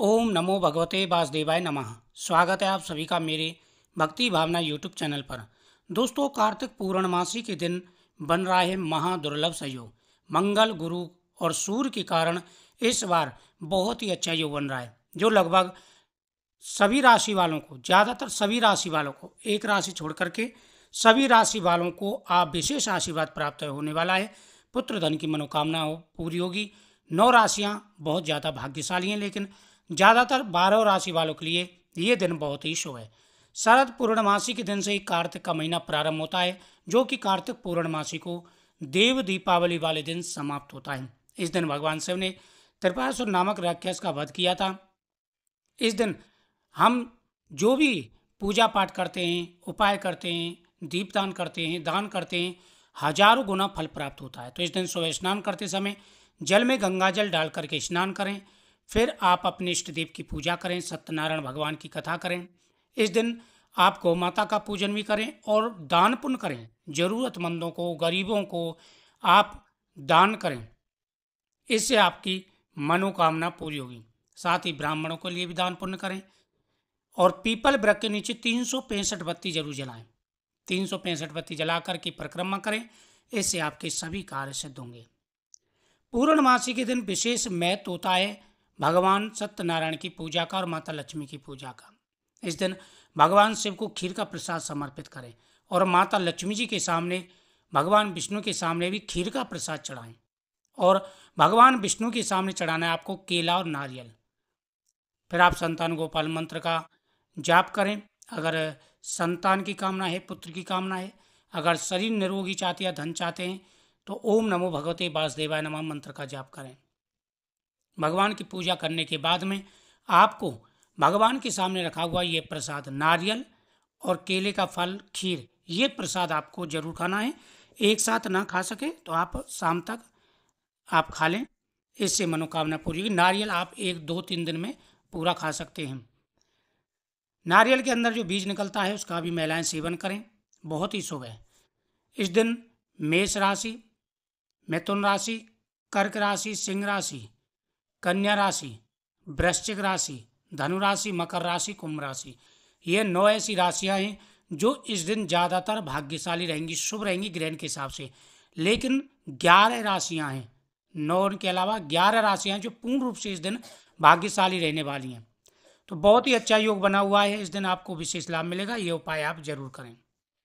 ओम नमो भगवते वासुदेवाय नमः स्वागत है आप सभी का मेरे भक्ति भावना यूट्यूब चैनल पर दोस्तों कार्तिक पूर्णमासी के दिन बन रहा है महादुर्लभ सहयोग मंगल गुरु और सूर्य के कारण इस बार बहुत ही अच्छा योग बन रहा है जो लगभग सभी राशि वालों को ज़्यादातर सभी राशि वालों को एक राशि छोड़ करके सभी राशि वालों को आप विशेष आशीर्वाद प्राप्त होने वाला है पुत्र धन की मनोकामना हो पूरी होगी नौ राशियाँ बहुत ज़्यादा भाग्यशाली हैं लेकिन ज़्यादातर बारह राशि वालों के लिए ये दिन बहुत ही शुभ है शरद पूर्णमासी के दिन से ही कार्तिक का महीना प्रारंभ होता है जो कि कार्तिक पूर्णमासी को देव दीपावली वाले दिन समाप्त होता है इस दिन भगवान शिव ने त्रिपासुर नामक राक्षस का वध किया था इस दिन हम जो भी पूजा पाठ करते हैं उपाय करते हैं दीपदान करते हैं दान करते हैं हजारों गुना फल प्राप्त होता है तो इस दिन सुबह स्नान करते समय जल में गंगाजल डाल करके स्नान करें फिर आप अपने इष्ट देव की पूजा करें सत्यनारायण भगवान की कथा करें इस दिन आप गौ माता का पूजन भी करें और दान पुण्य करें जरूरतमंदों को गरीबों को आप दान करें इससे आपकी मनोकामना पूरी होगी साथ ही ब्राह्मणों के लिए भी दान पुण्य करें और पीपल ब्रक के नीचे तीन सौ पैंसठ बत्ती जरूर जलाएं तीन सौ पैंसठ बत्ती जलाकर की परिक्रमा करें इससे आपके सभी कार्य सिद्ध होंगे पूर्णमासी के दिन विशेष महत्व होता है भगवान सत्यनारायण की पूजा का और माता लक्ष्मी की पूजा का इस दिन भगवान शिव को खीर का प्रसाद समर्पित करें और माता लक्ष्मी जी के सामने भगवान विष्णु के सामने भी खीर का प्रसाद चढ़ाएं और भगवान विष्णु के सामने चढ़ाना है आपको केला और नारियल फिर आप संतान गोपाल मंत्र का जाप करें अगर संतान की कामना है पुत्र की कामना है अगर शरीर निरोगी चाहते या धन चाहते हैं तो ओम नमो भगवते वासुदेवाय नमः मंत्र का जाप करें भगवान की पूजा करने के बाद में आपको भगवान के सामने रखा हुआ ये प्रसाद नारियल और केले का फल खीर ये प्रसाद आपको जरूर खाना है एक साथ ना खा सके तो आप शाम तक आप खा लें इससे मनोकामना पूरी होगी नारियल आप एक दो तीन दिन में पूरा खा सकते हैं नारियल के अंदर जो बीज निकलता है उसका भी महिलाएं सेवन करें बहुत ही शुभ है इस दिन मेष राशि मिथुन राशि कर्क राशि सिंह राशि कन्या राशि वृश्चिक राशि धनु राशि मकर राशि कुंभ राशि ये नौ ऐसी राशियां हैं जो इस दिन ज़्यादातर भाग्यशाली रहेंगी शुभ रहेंगी ग्रहण के हिसाब से लेकिन ग्यारह राशियां हैं नौ उनके अलावा ग्यारह राशियां जो पूर्ण रूप से इस दिन भाग्यशाली रहने वाली हैं तो बहुत ही अच्छा योग बना हुआ है इस दिन आपको विशेष लाभ मिलेगा ये उपाय आप जरूर करें